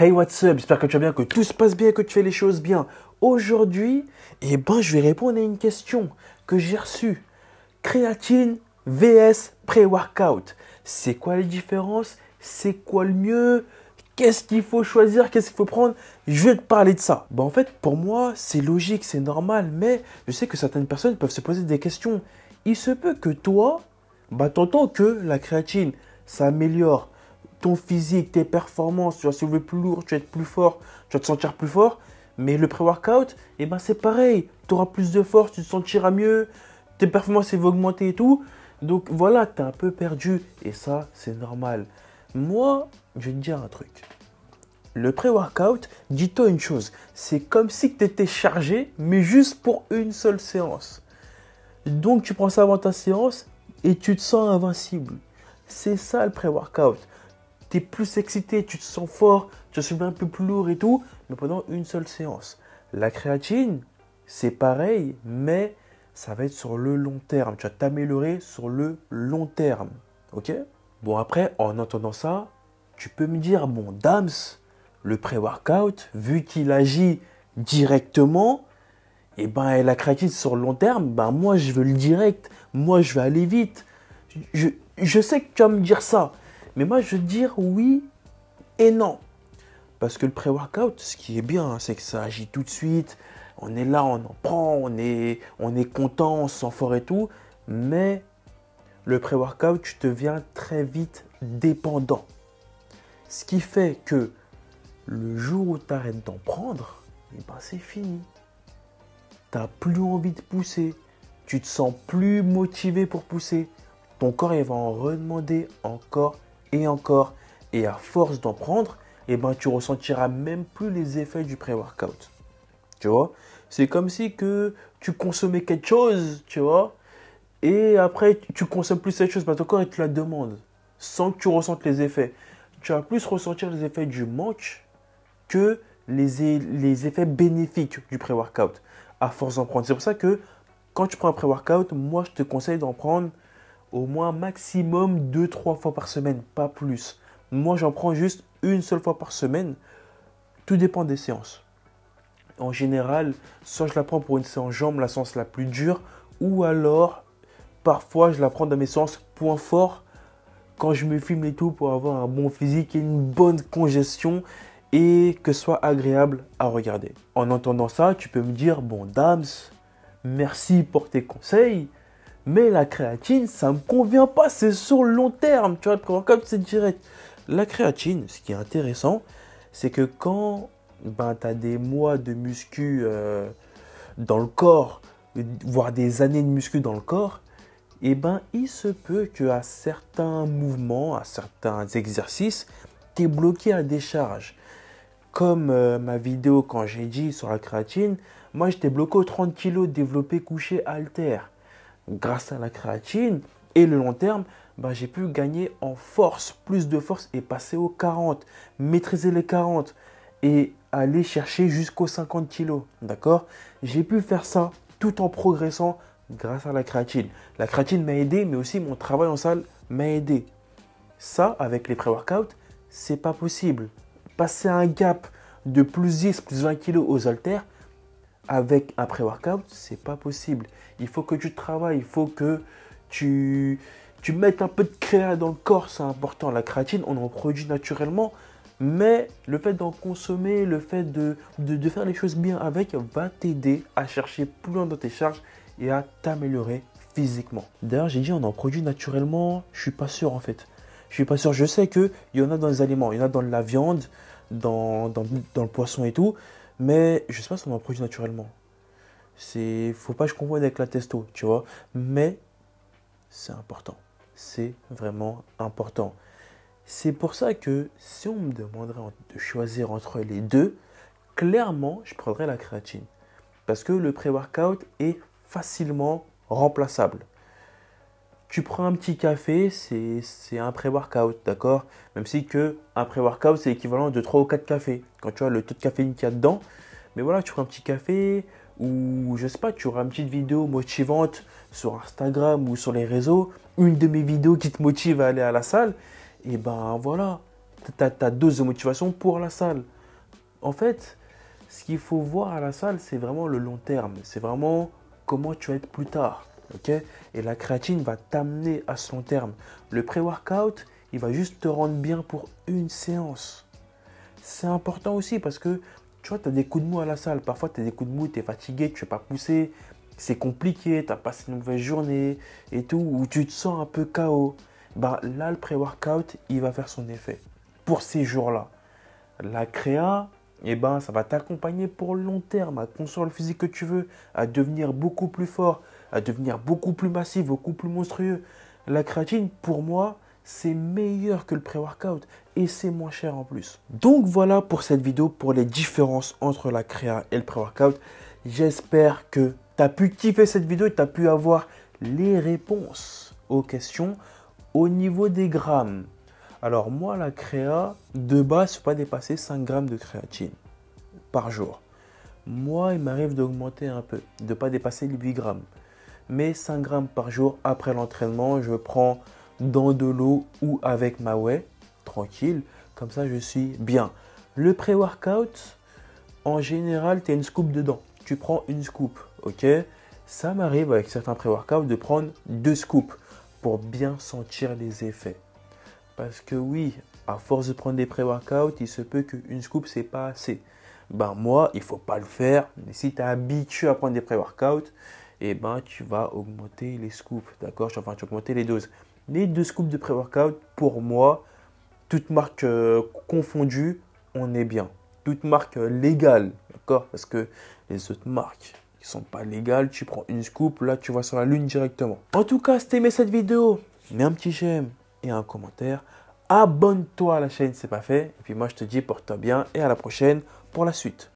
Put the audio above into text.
Hey what's up, j'espère que tu vas bien, que tout se passe bien, que tu fais les choses bien. Aujourd'hui, eh ben, je vais répondre à une question que j'ai reçue. Créatine VS pré-workout. C'est quoi les différences C'est quoi le mieux Qu'est-ce qu'il faut choisir Qu'est-ce qu'il faut prendre Je vais te parler de ça. Ben, en fait, pour moi, c'est logique, c'est normal, mais je sais que certaines personnes peuvent se poser des questions. Il se peut que toi, bah, entends que la créatine, ça améliore ton physique, tes performances, tu vas soulever plus lourd, tu vas être plus fort, tu vas te sentir plus fort. Mais le pré-workout, eh ben c'est pareil, tu auras plus de force, tu te sentiras mieux, tes performances vont augmenter et tout. Donc voilà, tu es un peu perdu et ça, c'est normal. Moi, je vais te dire un truc. Le pré-workout, dis-toi une chose, c'est comme si tu étais chargé, mais juste pour une seule séance. Donc tu prends ça avant ta séance et tu te sens invincible. C'est ça le pré-workout tu es plus excité, tu te sens fort, tu te un peu plus lourd et tout, mais pendant une seule séance. La créatine, c'est pareil, mais ça va être sur le long terme. Tu vas t'améliorer sur le long terme. Ok Bon, après, en entendant ça, tu peux me dire, bon, Dams, le pré-workout, vu qu'il agit directement, et eh ben, la créatine sur le long terme, ben, moi, je veux le direct. Moi, je vais aller vite. Je, je sais que tu vas me dire ça, mais moi, je veux dire oui et non. Parce que le pré-workout, ce qui est bien, hein, c'est que ça agit tout de suite. On est là, on en prend, on est, on est content, on se sent fort et tout. Mais le pré-workout, tu deviens très vite dépendant. Ce qui fait que le jour où tu arrêtes d'en prendre, eh ben c'est fini. Tu n'as plus envie de pousser. Tu te sens plus motivé pour pousser. Ton corps il va en redemander encore et encore, et à force d'en prendre, eh ben, tu ressentiras même plus les effets du pré-workout. Tu vois C'est comme si que tu consommais quelque chose, tu vois Et après, tu consommes plus cette chose, parce ton corps, te la demande, sans que tu ressentes les effets. Tu vas plus ressentir les effets du manque que les, les effets bénéfiques du pré-workout, à force d'en prendre. C'est pour ça que quand tu prends un pré-workout, moi, je te conseille d'en prendre au moins maximum 2-3 fois par semaine, pas plus. Moi, j'en prends juste une seule fois par semaine. Tout dépend des séances. En général, soit je la prends pour une séance jambes, la séance la plus dure, ou alors parfois je la prends dans mes séances point fort quand je me filme et tout pour avoir un bon physique et une bonne congestion et que ce soit agréable à regarder. En entendant ça, tu peux me dire bon dames, merci pour tes conseils, mais la créatine, ça ne me convient pas, c'est sur le long terme, tu vois, comme c'est direct. La créatine, ce qui est intéressant, c'est que quand ben, tu as des mois de muscu euh, dans le corps, voire des années de muscu dans le corps, et eh ben il se peut qu'à certains mouvements, à certains exercices, tu es bloqué à décharge. Comme euh, ma vidéo quand j'ai dit sur la créatine, moi j'étais bloqué aux 30 kg développé couché alter grâce à la créatine et le long terme, bah, j'ai pu gagner en force, plus de force et passer aux 40, maîtriser les 40 et aller chercher jusqu'aux 50 kilos. D'accord J'ai pu faire ça tout en progressant grâce à la créatine. La créatine m'a aidé, mais aussi mon travail en salle m'a aidé. Ça, avec les pré-workouts, c'est pas possible. Passer un gap de plus 10, plus 20 kilos aux haltères, avec un pré-workout, c'est pas possible. Il faut que tu travailles, il faut que tu, tu mettes un peu de créa dans le corps, c'est important. La créatine, on en produit naturellement, mais le fait d'en consommer, le fait de, de, faire les choses bien avec, va t'aider à chercher plus loin dans tes charges et à t'améliorer physiquement. D'ailleurs, j'ai dit on en produit naturellement, je suis pas sûr en fait. Je suis pas sûr, je sais qu'il y en a dans les aliments, il y en a dans la viande, dans, dans le poisson et tout, mais je ne sais pas si on en produit naturellement. C'est, faut pas que je convoie avec la testo, tu vois. Mais c'est important. C'est vraiment important. C'est pour ça que si on me demanderait de choisir entre les deux, clairement, je prendrais la créatine. Parce que le pré-workout est facilement remplaçable. Tu prends un petit café, c'est un pré-workout, d'accord Même si que un pré-workout, c'est l'équivalent de 3 ou 4 cafés. Quand tu as le taux de caféine qu'il y a dedans, mais voilà, tu prends un petit café ou je sais pas, tu auras une petite vidéo motivante sur Instagram ou sur les réseaux, une de mes vidéos qui te motive à aller à la salle, et ben voilà, tu as ta dose de motivation pour la salle. En fait, ce qu'il faut voir à la salle, c'est vraiment le long terme, c'est vraiment comment tu vas être plus tard et la créatine va t'amener à son terme. Le pré-workout, il va juste te rendre bien pour une séance. C'est important aussi parce que tu vois, tu as des coups de mou à la salle. Parfois, tu as des coups de mou, tu es fatigué, tu ne pas pousser, c'est compliqué, tu as passé une mauvaise journée et tout, ou tu te sens un peu KO. Bah, là, le pré-workout, il va faire son effet pour ces jours-là. La créa, eh ben, ça va t'accompagner pour le long terme à construire le physique que tu veux, à devenir beaucoup plus fort, à devenir beaucoup plus massif, beaucoup plus monstrueux. La créatine, pour moi, c'est meilleur que le pré-workout et c'est moins cher en plus. Donc voilà pour cette vidéo, pour les différences entre la créa et le pré-workout. J'espère que tu as pu kiffer cette vidéo et tu as pu avoir les réponses aux questions au niveau des grammes. Alors moi, la créa, de base, je ne pas dépasser 5 grammes de créatine par jour. Moi, il m'arrive d'augmenter un peu, de ne pas dépasser les 8 grammes mais 5 grammes par jour après l'entraînement, je prends dans de l'eau ou avec ma whey, tranquille, comme ça je suis bien. Le pré-workout, en général, tu as une scoop dedans. Tu prends une scoop, ok Ça m'arrive avec certains pré-workouts de prendre deux scoops pour bien sentir les effets. Parce que oui, à force de prendre des pré-workouts, il se peut qu'une scoop, n'est pas assez. Ben moi, il faut pas le faire, mais si tu es habitué à prendre des pré-workouts, et eh ben, tu vas augmenter les scoops, d'accord Enfin, tu vas augmenter les doses. Les deux scoops de pré-workout, pour moi, toute marque euh, confondue, on est bien. Toute marque euh, légale, d'accord Parce que les autres marques qui sont pas légales, tu prends une scoop, là tu vas sur la lune directement. En tout cas, si aimé cette vidéo, mets un petit j'aime et un commentaire. Abonne-toi à la chaîne, c'est pas fait. Et puis moi, je te dis, porte-toi bien et à la prochaine pour la suite.